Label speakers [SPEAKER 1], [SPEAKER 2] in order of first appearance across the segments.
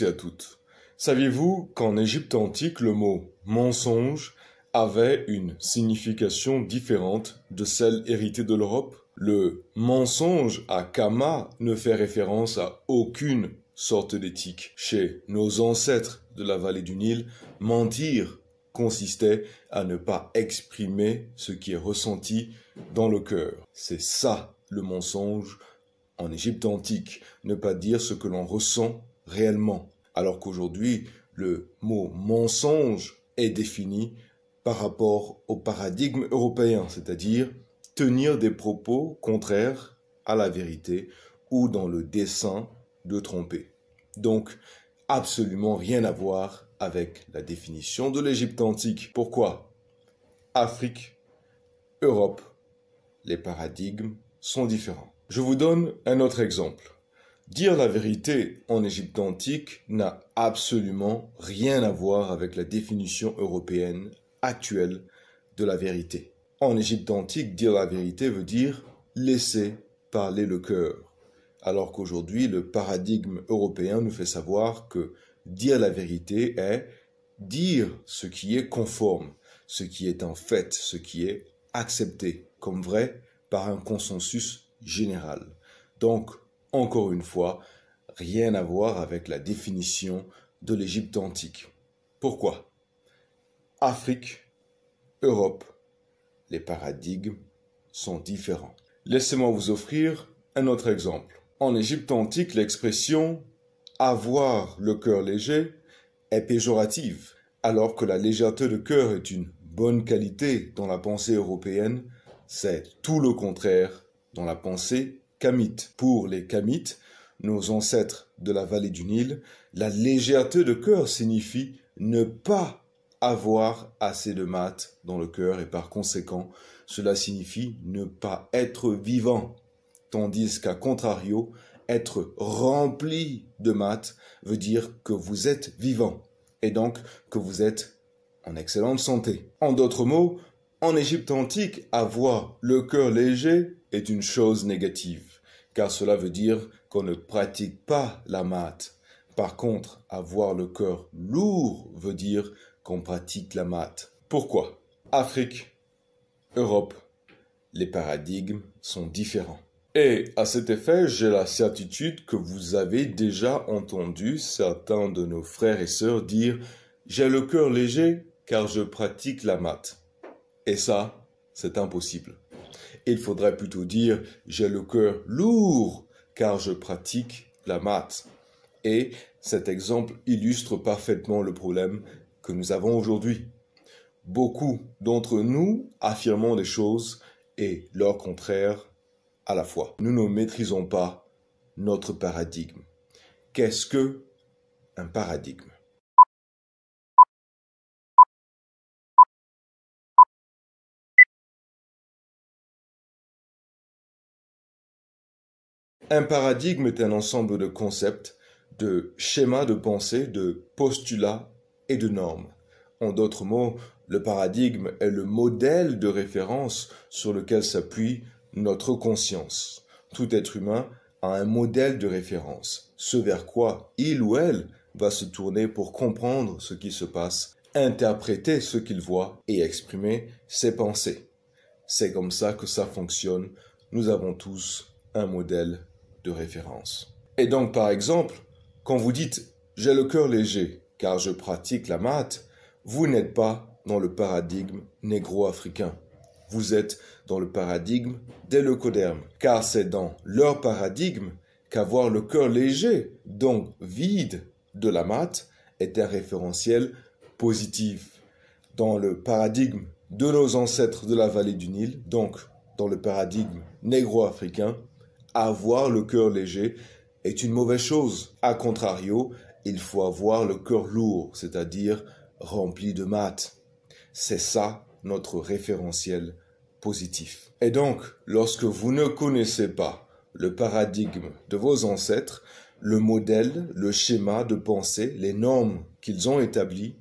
[SPEAKER 1] et à toutes. Saviez-vous qu'en Égypte antique, le mot mensonge avait une signification différente de celle héritée de l'Europe Le mensonge à Kama ne fait référence à aucune sorte d'éthique. Chez nos ancêtres de la vallée du Nil, mentir consistait à ne pas exprimer ce qui est ressenti dans le cœur. C'est ça le mensonge en Égypte antique, ne pas dire ce que l'on ressent réellement. Alors qu'aujourd'hui, le mot mensonge est défini par rapport au paradigme européen, c'est-à-dire tenir des propos contraires à la vérité ou dans le dessein de tromper. Donc, absolument rien à voir avec la définition de l'Égypte antique. Pourquoi Afrique, Europe, les paradigmes sont différents. Je vous donne un autre exemple. Dire la vérité en Égypte antique n'a absolument rien à voir avec la définition européenne actuelle de la vérité. En Égypte antique, dire la vérité veut dire laisser parler le cœur, alors qu'aujourd'hui le paradigme européen nous fait savoir que dire la vérité est dire ce qui est conforme, ce qui est en fait, ce qui est accepté comme vrai par un consensus général. Donc, encore une fois, rien à voir avec la définition de l'Égypte antique. Pourquoi Afrique, Europe, les paradigmes sont différents. Laissez-moi vous offrir un autre exemple. En Égypte antique, l'expression avoir le cœur léger est péjorative, alors que la légèreté de cœur est une bonne qualité dans la pensée européenne, c'est tout le contraire dans la pensée pour les Kamites, nos ancêtres de la vallée du Nil, la légèreté de cœur signifie ne pas avoir assez de mat dans le cœur et par conséquent, cela signifie ne pas être vivant. Tandis qu'à contrario, être rempli de mat veut dire que vous êtes vivant et donc que vous êtes en excellente santé. En d'autres mots, en Égypte antique, avoir le cœur léger est une chose négative car cela veut dire qu'on ne pratique pas la mat. Par contre, avoir le cœur lourd veut dire qu'on pratique la mat. Pourquoi Afrique, Europe, les paradigmes sont différents. Et à cet effet, j'ai la certitude que vous avez déjà entendu certains de nos frères et sœurs dire J'ai le cœur léger car je pratique la mat. Et ça, c'est impossible. Il faudrait plutôt dire j'ai le cœur lourd car je pratique la maths. Et cet exemple illustre parfaitement le problème que nous avons aujourd'hui. Beaucoup d'entre nous affirmons des choses et leur contraire à la fois. Nous ne maîtrisons pas notre paradigme. Qu'est-ce que un paradigme Un paradigme est un ensemble de concepts, de schémas de pensée, de postulats et de normes. En d'autres mots, le paradigme est le modèle de référence sur lequel s'appuie notre conscience. Tout être humain a un modèle de référence, ce vers quoi il ou elle va se tourner pour comprendre ce qui se passe, interpréter ce qu'il voit et exprimer ses pensées. C'est comme ça que ça fonctionne. Nous avons tous un modèle de référence. Et donc, par exemple, quand vous dites j'ai le cœur léger car je pratique la maths, vous n'êtes pas dans le paradigme négro-africain. Vous êtes dans le paradigme des leucodermes, car c'est dans leur paradigme qu'avoir le cœur léger, donc vide de la maths, est un référentiel positif. Dans le paradigme de nos ancêtres de la vallée du Nil, donc dans le paradigme négro-africain, avoir le cœur léger est une mauvaise chose. A contrario, il faut avoir le cœur lourd, c'est-à-dire rempli de maths. C'est ça notre référentiel positif. Et donc, lorsque vous ne connaissez pas le paradigme de vos ancêtres, le modèle, le schéma de pensée, les normes qu'ils ont établies,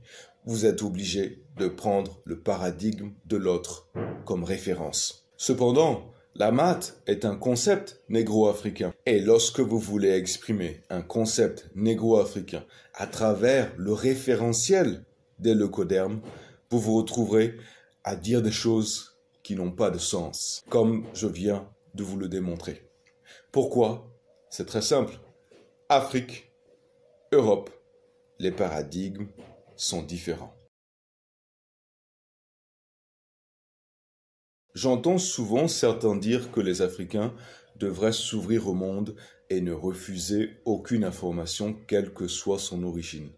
[SPEAKER 1] vous êtes obligé de prendre le paradigme de l'autre comme référence. Cependant, la math est un concept négro-africain. Et lorsque vous voulez exprimer un concept négro-africain à travers le référentiel des leucodermes, vous vous retrouverez à dire des choses qui n'ont pas de sens, comme je viens de vous le démontrer. Pourquoi C'est très simple. Afrique, Europe, les paradigmes sont différents. J'entends souvent certains dire que les Africains devraient s'ouvrir au monde et ne refuser aucune information quelle que soit son origine.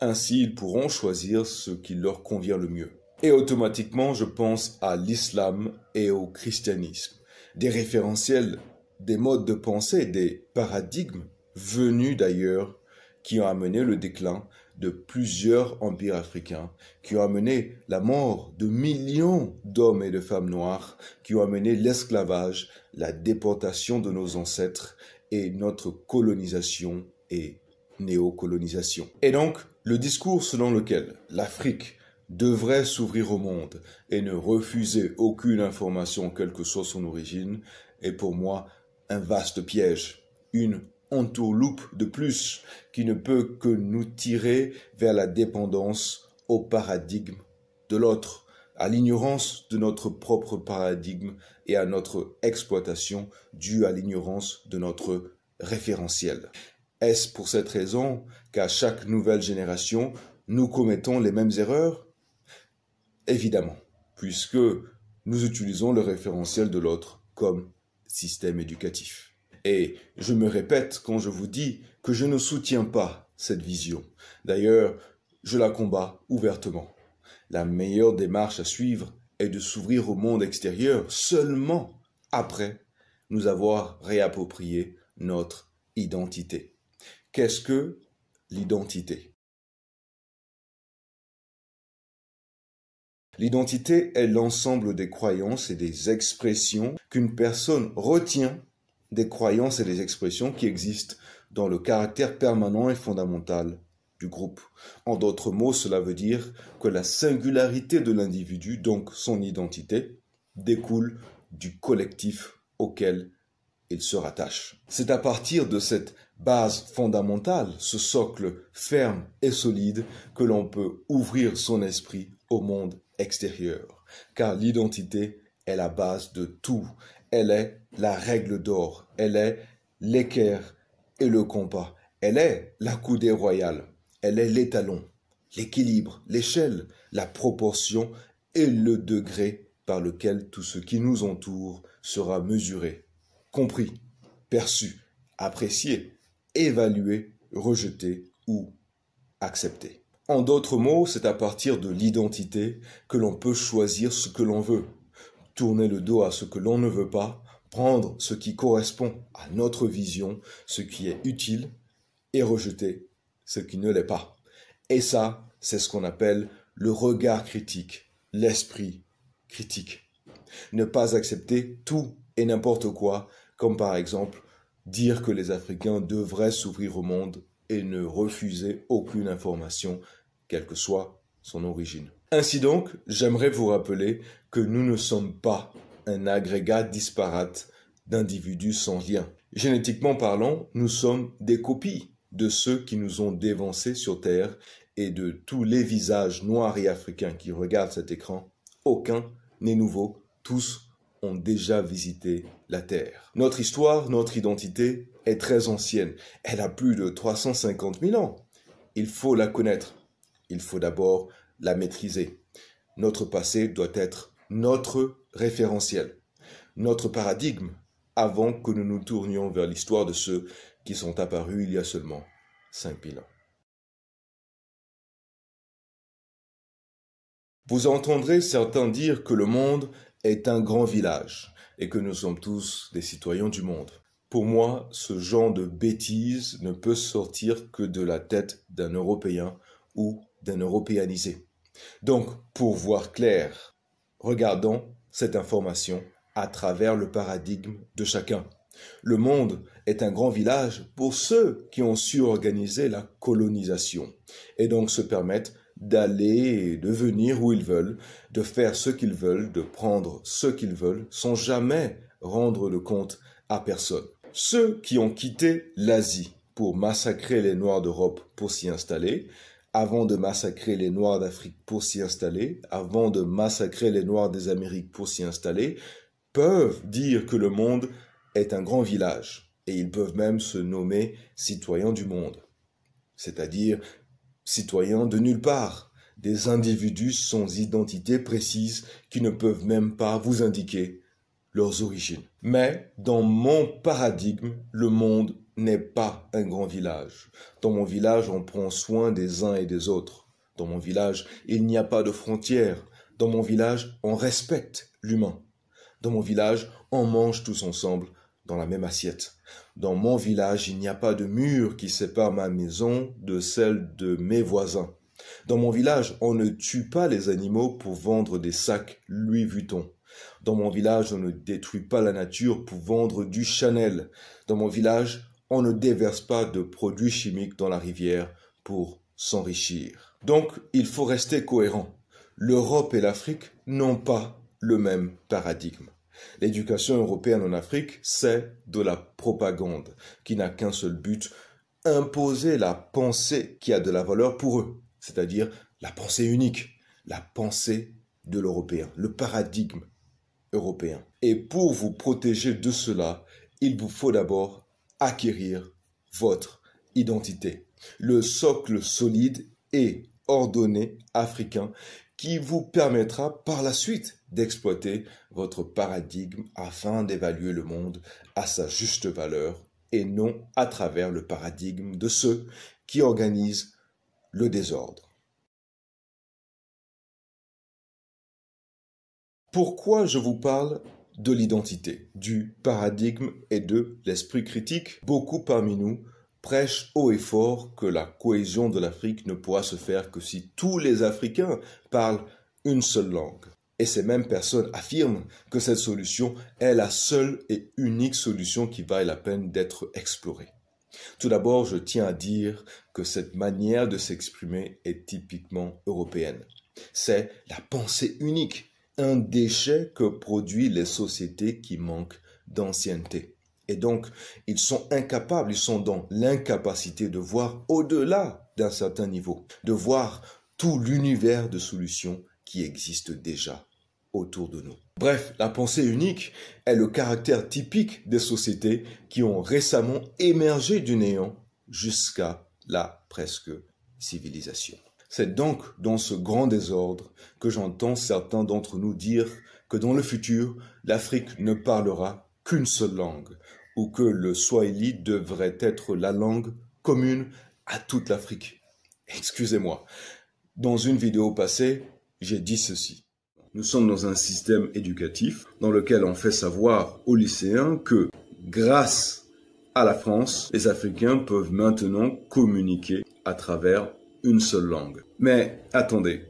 [SPEAKER 1] Ainsi, ils pourront choisir ce qui leur convient le mieux. Et automatiquement, je pense à l'islam et au christianisme, des référentiels, des modes de pensée, des paradigmes venus d'ailleurs qui ont amené le déclin de plusieurs empires africains, qui ont amené la mort de millions d'hommes et de femmes noirs, qui ont amené l'esclavage, la déportation de nos ancêtres et notre colonisation et néocolonisation. Et donc, le discours selon lequel l'Afrique devrait s'ouvrir au monde et ne refuser aucune information, quelle que soit son origine, est pour moi un vaste piège, une entourloupe de plus qui ne peut que nous tirer vers la dépendance au paradigme de l'autre, à l'ignorance de notre propre paradigme et à notre exploitation due à l'ignorance de notre référentiel. Est-ce pour cette raison qu'à chaque nouvelle génération, nous commettons les mêmes erreurs Évidemment, puisque nous utilisons le référentiel de l'autre comme système éducatif. Et je me répète quand je vous dis que je ne soutiens pas cette vision. D'ailleurs, je la combats ouvertement. La meilleure démarche à suivre est de s'ouvrir au monde extérieur seulement après nous avoir réapproprié notre identité. Qu'est-ce que l'identité L'identité est l'ensemble des croyances et des expressions qu'une personne retient des croyances et des expressions qui existent dans le caractère permanent et fondamental du groupe. En d'autres mots, cela veut dire que la singularité de l'individu, donc son identité, découle du collectif auquel il se rattache. C'est à partir de cette base fondamentale, ce socle ferme et solide, que l'on peut ouvrir son esprit au monde extérieur, car l'identité est la base de tout, elle est la règle d'or. Elle est l'équerre et le compas. Elle est la coudée royale. Elle est l'étalon, l'équilibre, l'échelle, la proportion et le degré par lequel tout ce qui nous entoure sera mesuré, compris, perçu, apprécié, évalué, rejeté ou accepté. En d'autres mots, c'est à partir de l'identité que l'on peut choisir ce que l'on veut, tourner le dos à ce que l'on ne veut pas, prendre ce qui correspond à notre vision, ce qui est utile, et rejeter ce qui ne l'est pas. Et ça, c'est ce qu'on appelle le regard critique, l'esprit critique. Ne pas accepter tout et n'importe quoi, comme par exemple dire que les Africains devraient s'ouvrir au monde et ne refuser aucune information, quelle que soit son origine. Ainsi donc, j'aimerais vous rappeler que nous ne sommes pas un agrégat disparate d'individus sans lien. Génétiquement parlant, nous sommes des copies de ceux qui nous ont dévancés sur Terre et de tous les visages noirs et africains qui regardent cet écran. Aucun n'est nouveau, tous ont déjà visité la Terre. Notre histoire, notre identité est très ancienne. Elle a plus de 350 000 ans. Il faut la connaître il faut d'abord la maîtriser. Notre passé doit être notre référentiel, notre paradigme, avant que nous nous tournions vers l'histoire de ceux qui sont apparus il y a seulement 5000 ans. Vous entendrez certains dire que le monde est un grand village et que nous sommes tous des citoyens du monde. Pour moi, ce genre de bêtise ne peut sortir que de la tête d'un Européen ou d'un européanisé. Donc, pour voir clair, regardons cette information à travers le paradigme de chacun. Le monde est un grand village pour ceux qui ont su organiser la colonisation et donc se permettent d'aller et de venir où ils veulent, de faire ce qu'ils veulent, de prendre ce qu'ils veulent, sans jamais rendre le compte à personne. Ceux qui ont quitté l'Asie pour massacrer les Noirs d'Europe pour s'y installer, avant de massacrer les Noirs d'Afrique pour s'y installer, avant de massacrer les Noirs des Amériques pour s'y installer, peuvent dire que le monde est un grand village, et ils peuvent même se nommer citoyens du monde, c'est-à-dire citoyens de nulle part, des individus sans identité précise qui ne peuvent même pas vous indiquer leurs origines. Mais dans mon paradigme, le monde n'est pas un grand village. Dans mon village, on prend soin des uns et des autres. Dans mon village, il n'y a pas de frontières. Dans mon village, on respecte l'humain. Dans mon village, on mange tous ensemble dans la même assiette. Dans mon village, il n'y a pas de mur qui sépare ma maison de celle de mes voisins. Dans mon village, on ne tue pas les animaux pour vendre des sacs Louis Vuitton. Dans mon village, on ne détruit pas la nature pour vendre du Chanel. Dans mon village, on ne déverse pas de produits chimiques dans la rivière pour s'enrichir. Donc, il faut rester cohérent. L'Europe et l'Afrique n'ont pas le même paradigme. L'éducation européenne en Afrique, c'est de la propagande qui n'a qu'un seul but, imposer la pensée qui a de la valeur pour eux, c'est-à-dire la pensée unique, la pensée de l'Européen, le paradigme européen. Et pour vous protéger de cela, il vous faut d'abord acquérir votre identité. Le socle solide et ordonné africain qui vous permettra par la suite d'exploiter votre paradigme afin d'évaluer le monde à sa juste valeur et non à travers le paradigme de ceux qui organisent le désordre. Pourquoi je vous parle de l'identité, du paradigme et de l'esprit critique, beaucoup parmi nous prêchent haut et fort que la cohésion de l'Afrique ne pourra se faire que si tous les Africains parlent une seule langue. Et ces mêmes personnes affirment que cette solution est la seule et unique solution qui vaille la peine d'être explorée. Tout d'abord, je tiens à dire que cette manière de s'exprimer est typiquement européenne. C'est la pensée unique un déchet que produisent les sociétés qui manquent d'ancienneté. Et donc, ils sont incapables, ils sont dans l'incapacité de voir au-delà d'un certain niveau, de voir tout l'univers de solutions qui existe déjà autour de nous. Bref, la pensée unique est le caractère typique des sociétés qui ont récemment émergé du néant jusqu'à la presque civilisation. C'est donc dans ce grand désordre que j'entends certains d'entre nous dire que dans le futur, l'Afrique ne parlera qu'une seule langue, ou que le swahili devrait être la langue commune à toute l'Afrique. Excusez-moi. Dans une vidéo passée, j'ai dit ceci. Nous sommes dans un système éducatif dans lequel on fait savoir aux lycéens que grâce à la France, les Africains peuvent maintenant communiquer à travers une seule langue. Mais attendez,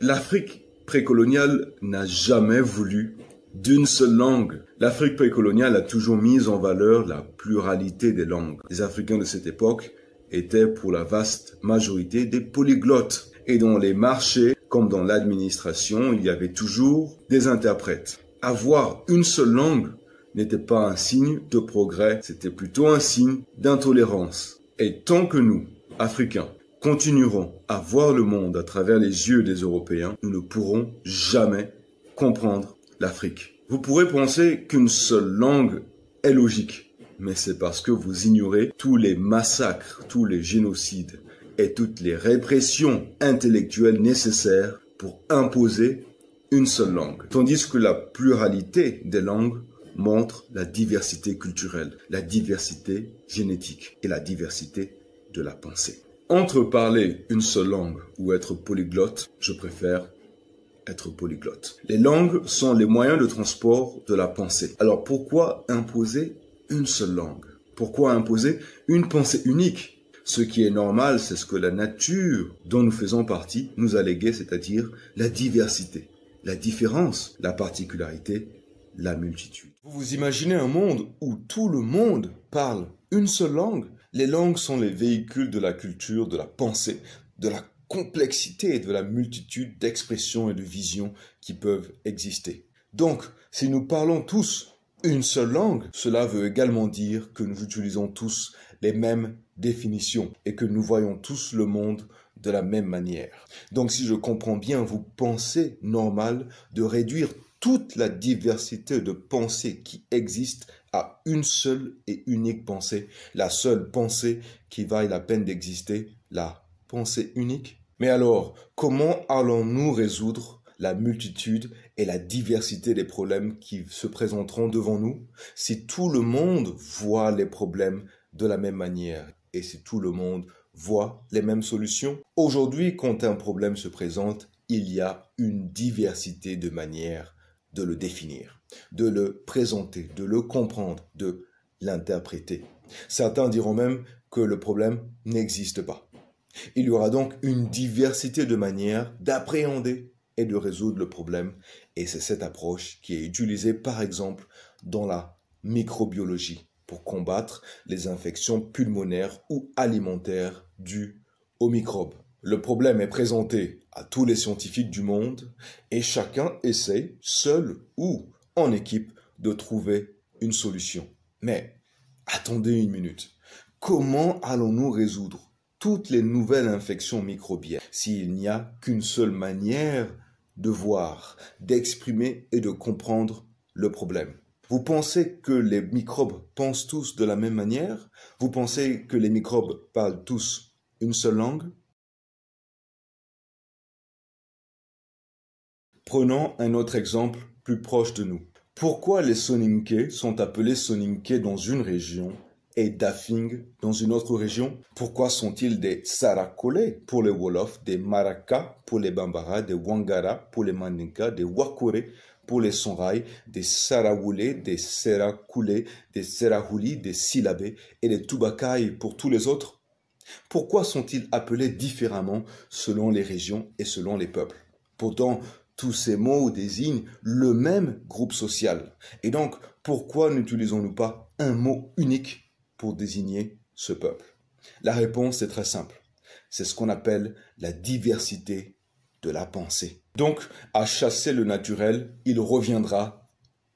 [SPEAKER 1] l'Afrique précoloniale n'a jamais voulu d'une seule langue. L'Afrique précoloniale a toujours mis en valeur la pluralité des langues. Les Africains de cette époque étaient pour la vaste majorité des polyglottes. Et dans les marchés, comme dans l'administration, il y avait toujours des interprètes. Avoir une seule langue n'était pas un signe de progrès, c'était plutôt un signe d'intolérance. Et tant que nous, Africains, continuerons à voir le monde à travers les yeux des Européens, nous ne pourrons jamais comprendre l'Afrique. Vous pourrez penser qu'une seule langue est logique, mais c'est parce que vous ignorez tous les massacres, tous les génocides et toutes les répressions intellectuelles nécessaires pour imposer une seule langue. Tandis que la pluralité des langues montre la diversité culturelle, la diversité génétique et la diversité de la pensée. Entre parler une seule langue ou être polyglotte, je préfère être polyglotte. Les langues sont les moyens de transport de la pensée. Alors pourquoi imposer une seule langue Pourquoi imposer une pensée unique Ce qui est normal, c'est ce que la nature dont nous faisons partie nous a légué, c'est-à-dire la diversité, la différence, la particularité, la multitude. Vous vous imaginez un monde où tout le monde parle une seule langue les langues sont les véhicules de la culture, de la pensée, de la complexité et de la multitude d'expressions et de visions qui peuvent exister. Donc, si nous parlons tous une seule langue, cela veut également dire que nous utilisons tous les mêmes définitions et que nous voyons tous le monde de la même manière. Donc si je comprends bien, vous pensez normal de réduire toute la diversité de pensées qui existent à une seule et unique pensée, la seule pensée qui vaille la peine d'exister, la pensée unique. Mais alors, comment allons-nous résoudre la multitude et la diversité des problèmes qui se présenteront devant nous si tout le monde voit les problèmes de la même manière et si tout le monde voit les mêmes solutions Aujourd'hui, quand un problème se présente, il y a une diversité de manières de le définir de le présenter, de le comprendre, de l'interpréter. Certains diront même que le problème n'existe pas. Il y aura donc une diversité de manières d'appréhender et de résoudre le problème, et c'est cette approche qui est utilisée par exemple dans la microbiologie pour combattre les infections pulmonaires ou alimentaires dues aux microbes. Le problème est présenté à tous les scientifiques du monde et chacun essaie, seul ou en équipe de trouver une solution. Mais attendez une minute. Comment allons-nous résoudre toutes les nouvelles infections microbiennes s'il n'y a qu'une seule manière de voir, d'exprimer et de comprendre le problème vous pensez que les microbes pensent tous de la même manière Vous pensez que les microbes parlent tous une seule langue Prenons un autre exemple plus proche de nous. Pourquoi les Soninké sont appelés Soninké dans une région et Dafing dans une autre région Pourquoi sont-ils des Sarakole pour les Wolof, des Maraka pour les Bambara, des Wangara pour les Mandinka, des Wakore pour les Sonrai, des Sarawoulé, des Serakule, des Serahouli, des Silabé et des Tubakai pour tous les autres Pourquoi sont-ils appelés différemment selon les régions et selon les peuples Pourtant, tous ces mots désignent le même groupe social. Et donc, pourquoi n'utilisons-nous pas un mot unique pour désigner ce peuple La réponse est très simple. C'est ce qu'on appelle la diversité de la pensée. Donc, à chasser le naturel, il reviendra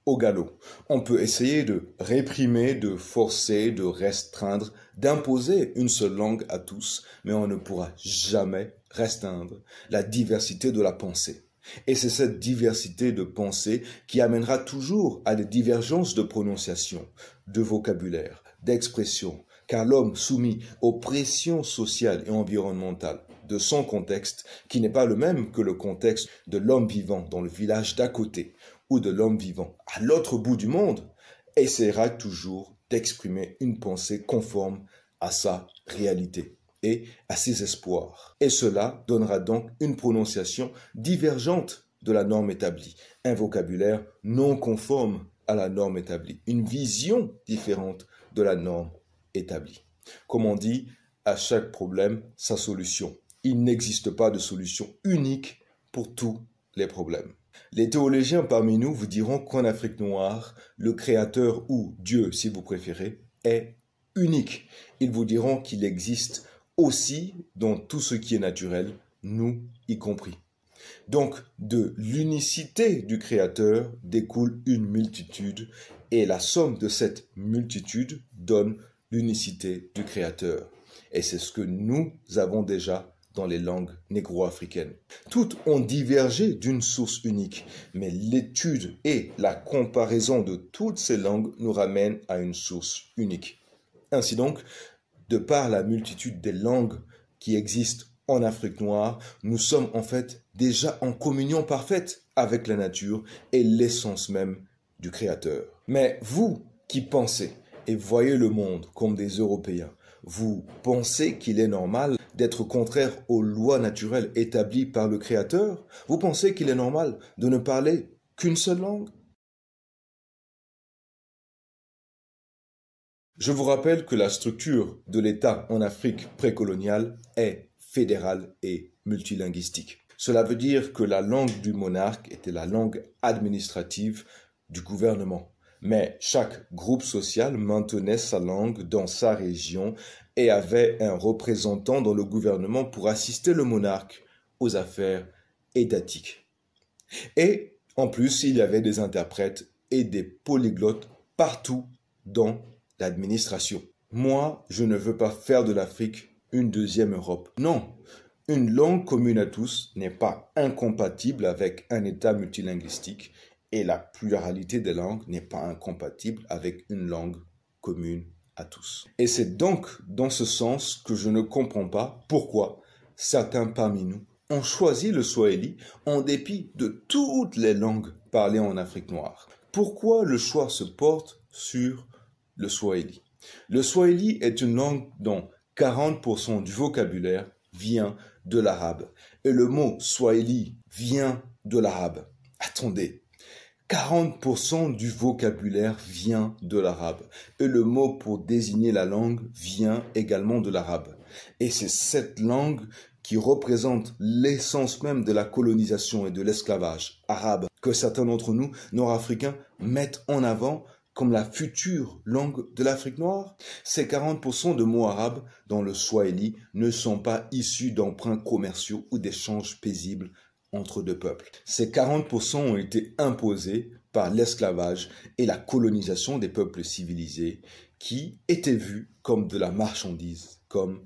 [SPEAKER 1] au galop. On peut essayer de réprimer, de forcer, de restreindre, d'imposer une seule langue à tous, mais on ne pourra jamais restreindre la diversité de la pensée. Et c'est cette diversité de pensée qui amènera toujours à des divergences de prononciation, de vocabulaire, d'expression, car l'homme soumis aux pressions sociales et environnementales de son contexte, qui n'est pas le même que le contexte de l'homme vivant dans le village d'à côté ou de l'homme vivant à l'autre bout du monde, essaiera toujours d'exprimer une pensée conforme à sa réalité et à ses espoirs. Et cela donnera donc une prononciation divergente de la norme établie, un vocabulaire non conforme à la norme établie, une vision différente de la norme établie. Comme on dit, à chaque problème, sa solution. Il n'existe pas de solution unique pour tous les problèmes. Les théologiens parmi nous vous diront qu'en Afrique noire, le Créateur ou Dieu, si vous préférez, est unique. Ils vous diront qu'il existe aussi dans tout ce qui est naturel, nous y compris. Donc de l'unicité du Créateur découle une multitude et la somme de cette multitude donne l'unicité du Créateur. Et c'est ce que nous avons déjà dans les langues négro-africaines. Toutes ont divergé d'une source unique, mais l'étude et la comparaison de toutes ces langues nous ramènent à une source unique. Ainsi donc, de par la multitude des langues qui existent en Afrique noire, nous sommes en fait déjà en communion parfaite avec la nature et l'essence même du Créateur. Mais vous qui pensez et voyez le monde comme des Européens, vous pensez qu'il est normal d'être contraire aux lois naturelles établies par le Créateur Vous pensez qu'il est normal de ne parler qu'une seule langue Je vous rappelle que la structure de l'État en Afrique précoloniale est fédérale et multilinguistique. Cela veut dire que la langue du monarque était la langue administrative du gouvernement. Mais chaque groupe social maintenait sa langue dans sa région et avait un représentant dans le gouvernement pour assister le monarque aux affaires étatiques. Et en plus, il y avait des interprètes et des polyglottes partout dans l'administration. Moi, je ne veux pas faire de l'Afrique une deuxième Europe. Non, une langue commune à tous n'est pas incompatible avec un État multilinguistique et la pluralité des langues n'est pas incompatible avec une langue commune à tous. Et c'est donc dans ce sens que je ne comprends pas pourquoi certains parmi nous ont choisi le Swahili en dépit de toutes les langues parlées en Afrique noire. Pourquoi le choix se porte sur le swahili. Le est une langue dont 40% du vocabulaire vient de l'arabe. Et le mot swahili vient de l'arabe. Attendez, 40% du vocabulaire vient de l'arabe. Et le mot pour désigner la langue vient également de l'arabe. Et c'est cette langue qui représente l'essence même de la colonisation et de l'esclavage arabe que certains d'entre nous, nord-africains, mettent en avant comme la future langue de l'Afrique noire Ces 40% de mots arabes dans le swahili ne sont pas issus d'emprunts commerciaux ou d'échanges paisibles entre deux peuples. Ces 40% ont été imposés par l'esclavage et la colonisation des peuples civilisés qui étaient vus comme de la marchandise, comme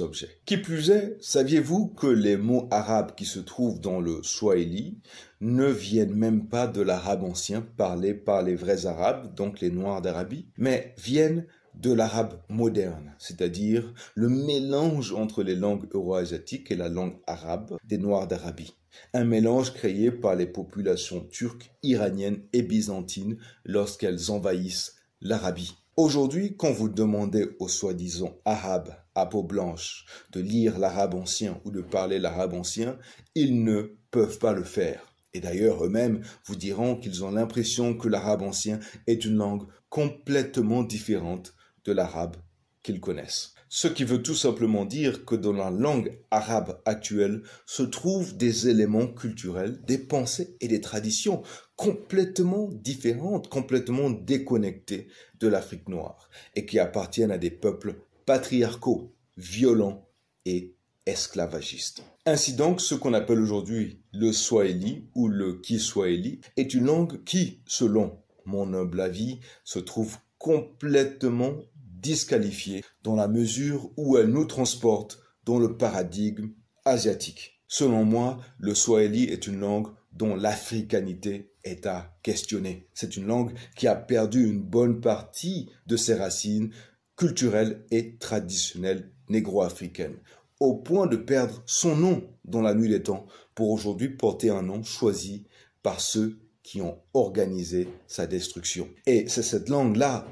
[SPEAKER 1] objets. Qui plus est, saviez-vous que les mots arabes qui se trouvent dans le Swahili ne viennent même pas de l'arabe ancien parlé par les vrais arabes, donc les noirs d'Arabie, mais viennent de l'arabe moderne, c'est-à-dire le mélange entre les langues euro-asiatiques et la langue arabe des Noirs d'Arabie. Un mélange créé par les populations turques, iraniennes et byzantines lorsqu'elles envahissent l'Arabie. Aujourd'hui, quand vous demandez aux soi-disant arabes à peau blanche de lire l'arabe ancien ou de parler l'arabe ancien, ils ne peuvent pas le faire. Et d'ailleurs, eux-mêmes vous diront qu'ils ont l'impression que l'arabe ancien est une langue complètement différente de l'arabe qu'ils connaissent. Ce qui veut tout simplement dire que dans la langue arabe actuelle se trouvent des éléments culturels, des pensées et des traditions complètement différentes, complètement déconnectées de l'Afrique noire et qui appartiennent à des peuples patriarcaux, violents et esclavagistes. Ainsi donc, ce qu'on appelle aujourd'hui le Swahili ou le Kiswahili est une langue qui, selon mon humble avis, se trouve complètement disqualifiée dans la mesure où elle nous transporte dans le paradigme asiatique. Selon moi, le swahili est une langue dont l'africanité est à questionner. C'est une langue qui a perdu une bonne partie de ses racines culturelles et traditionnelles négro-africaines, au point de perdre son nom dans la nuit des temps pour aujourd'hui porter un nom choisi par ceux qui ont organisé sa destruction. Et c'est cette langue-là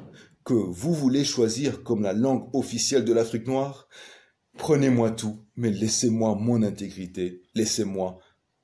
[SPEAKER 1] que vous voulez choisir comme la langue officielle de l'Afrique noire, prenez-moi tout, mais laissez-moi mon intégrité, laissez-moi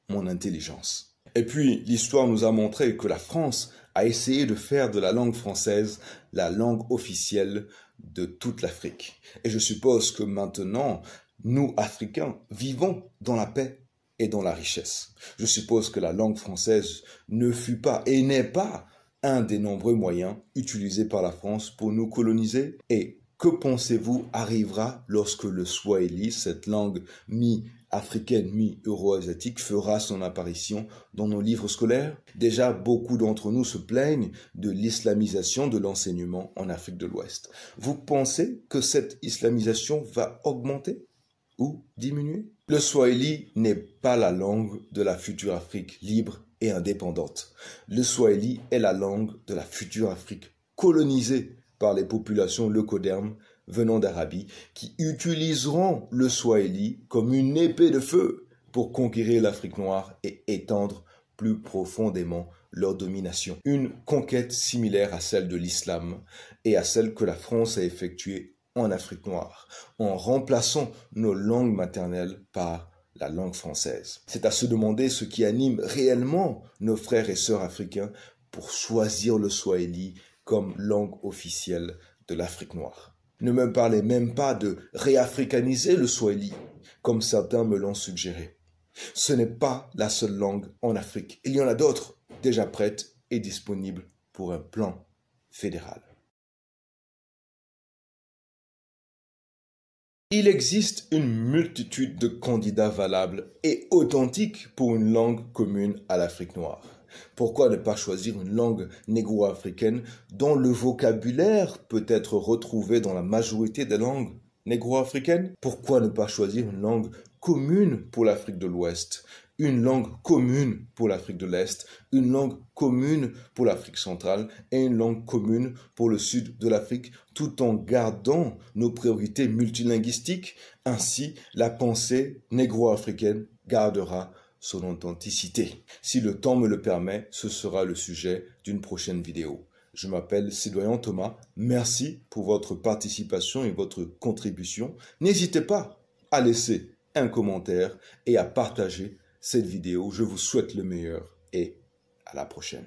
[SPEAKER 1] mon intelligence. Et puis, l'histoire nous a montré que la France a essayé de faire de la langue française la langue officielle de toute l'Afrique. Et je suppose que maintenant, nous, Africains, vivons dans la paix et dans la richesse. Je suppose que la langue française ne fut pas et n'est pas un des nombreux moyens utilisés par la France pour nous coloniser Et que pensez-vous arrivera lorsque le swahili, cette langue mi-africaine, mi-euro-asiatique, fera son apparition dans nos livres scolaires Déjà, beaucoup d'entre nous se plaignent de l'islamisation de l'enseignement en Afrique de l'Ouest. Vous pensez que cette islamisation va augmenter ou diminuer le swahili n'est pas la langue de la future Afrique libre indépendante. Le swahili est la langue de la future Afrique colonisée par les populations leucodermes venant d'Arabie qui utiliseront le swahili comme une épée de feu pour conquérir l'Afrique noire et étendre plus profondément leur domination. Une conquête similaire à celle de l'islam et à celle que la France a effectuée en Afrique noire, en remplaçant nos langues maternelles par la langue française. C'est à se demander ce qui anime réellement nos frères et sœurs africains pour choisir le swahili comme langue officielle de l'Afrique noire. Ne me parlez même pas de réafricaniser le swahili, comme certains me l'ont suggéré. Ce n'est pas la seule langue en Afrique. Il y en a d'autres déjà prêtes et disponibles pour un plan fédéral. Il existe une multitude de candidats valables et authentiques pour une langue commune à l'Afrique noire. Pourquoi ne pas choisir une langue négro-africaine dont le vocabulaire peut être retrouvé dans la majorité des langues négro-africaines Pourquoi ne pas choisir une langue commune pour l'Afrique de l'Ouest une langue commune pour l'Afrique de l'Est, une langue commune pour l'Afrique centrale et une langue commune pour le sud de l'Afrique, tout en gardant nos priorités multilinguistiques. Ainsi, la pensée négro-africaine gardera son authenticité. Si le temps me le permet, ce sera le sujet d'une prochaine vidéo. Je m'appelle Cédoyen Thomas. Merci pour votre participation et votre contribution. N'hésitez pas à laisser un commentaire et à partager cette vidéo. Je vous souhaite le meilleur et à la prochaine.